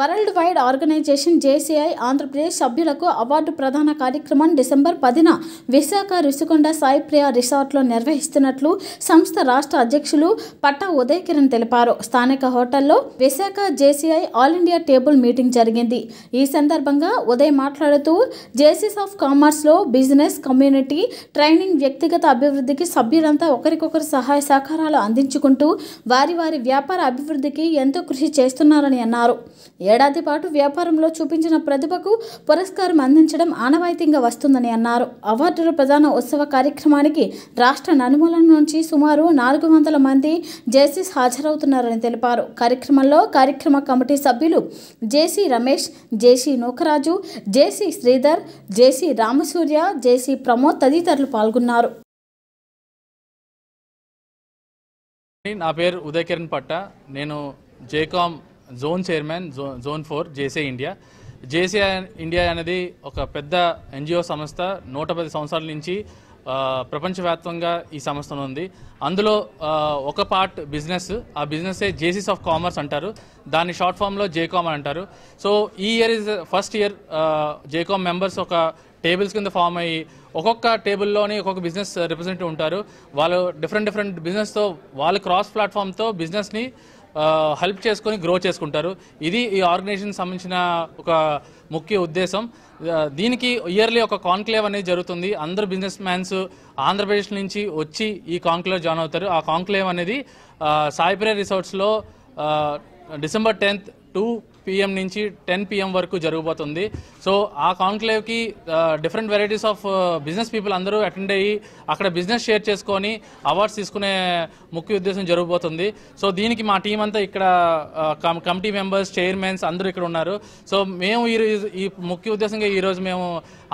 world wide organisation JCI Andhra Pradesh సభ్యులకు award ప్రదాన కార్యక్రమం డిసెంబర్ పదిన విశాఖ రిషికొండ సాయి ప్రియ రిసార్ట్లో నిర్వహిస్తున్నట్లు సంస్థ రాష్ట్ర అధ్యక్షులు పట్టా ఉదయ్ కిరణ్ తెలిపారు స్థానిక హోటల్లో Visakha JCI all India table meeting జరిగింది ఈ సందర్భంగా ఉదయ్ మాట్లాడుతూ జేసీస్ ఆఫ్ కామర్స్లో బిజినెస్ కమ్యూనిటీ ట్రైనింగ్ వ్యక్తిగత అభివృద్ధికి సభ్యులంతా ఒకరికొకరు సహాయ సహకారాలు అందించుకుంటూ వారి వారి వ్యాపార అభివృద్ధికి ఎంతో కృషి చేస్తున్నారని అన్నారు ఏడాది పాటు వ్యాపారంలో చూపించిన ప్రతిభకు పురస్కారం అందించడం ఆనవాయితీగా వస్తుందని అన్నారు అవార్డుల ప్రధాన ఉత్సవ కార్యక్రమానికి రాష్ట్ర నలుమూల నుంచి సుమారు నాలుగు వందల మంది జేసీస్ హాజరవుతున్నారని తెలిపారు కార్యక్రమంలో కార్యక్రమ కమిటీ సభ్యులు జేసీ రమేష్ జేసీ నూకరాజు జేసీ శ్రీధర్ జేసీ రామసూర్య జేసీ ప్రమోద్ తదితరులు పాల్గొన్నారు నా పేరు ఉదయ్ కిరణ్ పట్ట నేను JCOM zone chairman zone four JC India JC India అనేది ఒక పెద్ద ఎన్జిఓ సంస్థ నూట పది సంవత్సరాల నుంచి ప్రపంచవ్యాప్తంగా ఈ సంస్థను ఉంది అందులో ఒక పార్ట్ బిజినెస్ ఆ ఏ జేసీస్ ఆఫ్ కామర్స్ అంటారు దాన్ని షార్ట్ ఫామ్లో జేకామ్ అని అంటారు సో ఈ year is first year JCOM members ఒక టేబుల్స్ కింద ఫామ్ అయ్యి ఒక్కొక్క టేబుల్లోని ఒక్కొక్క బిజినెస్ రిప్రజెంటేటివ్ ఉంటారు వాళ్ళు డిఫరెంట్ డిఫరెంట్ బిజినెస్తో వాళ్ళ క్రాస్ ప్లాట్ఫామ్తో బిజినెస్ని హెల్ప్ చేసుకొని గ్రో చేసుకుంటారు ఇది ఈ ఆర్గనైజేషన్ సంబంధించిన ఒక ముఖ్య ఉద్దేశం దీనికి ఇయర్లీ ఒక కాన్క్లేవ్ అనేది జరుగుతుంది అందరు బిజినెస్ మ్యాన్స్ ఆంధ్రప్రదేశ్ నుంచి వచ్చి ఈ కాన్క్లేవ్ జాయిన్ అవుతారు ఆ కాన్క్లేవ్ అనేది సాయిప్రే రిసార్ట్స్లో డిసెంబర్ టెన్త్ టు పిఎం నుంచి టెన్ పిఎం వరకు జరగబోతుంది సో ఆ కాన్క్లేవ్కి different varieties of business people అందరూ అటెండ్ అయ్యి అక్కడ బిజినెస్ షేర్ చేసుకొని అవార్డ్స్ తీసుకునే ముఖ్య ఉద్దేశం జరగబోతుంది సో దీనికి మా టీం అంతా ఇక్కడ కమిటీ మెంబర్స్ చైర్మన్స్ అందరూ ఇక్కడ ఉన్నారు సో మేము ఈ ఈ ముఖ్య ఉద్దేశంగా ఈరోజు మేము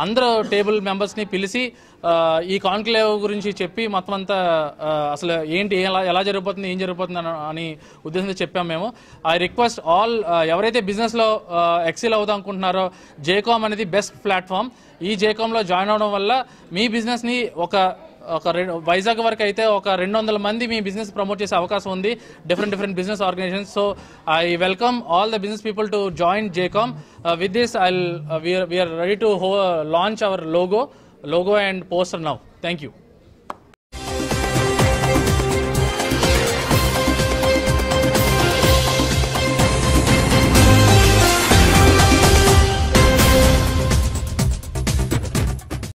అందరూ టేబుల్ మెంబర్స్ని పిలిచి ఈ కాన్క్లేవ్ గురించి చెప్పి మొత్తం అంతా అసలు ఏంటి ఎలా ఎలా జరిగిపోతుంది ఏం జరిగిపోతుంది అని ఉద్దేశంతో చెప్పాము మేము ఐ రిక్వెస్ట్ ఆల్ ఎవరైతే బిజినెస్లో ఎక్సెల్ అవుదాం అనుకుంటున్నారో జేకామ్ అనేది బెస్ట్ ప్లాట్ఫామ్ ఈ జేకామ్లో జాయిన్ అవడం వల్ల మీ బిజినెస్ని ఒక ఒక రెండు వైజాగ్ వరకు అయితే ఒక రెండు వందల మంది మీ బిజినెస్ ప్రమోట్ చేసే అవకాశం ఉంది different different business organisation so I welcome all the business people to join JCOM with this I we're ready to launch our logo logo and poster now thank you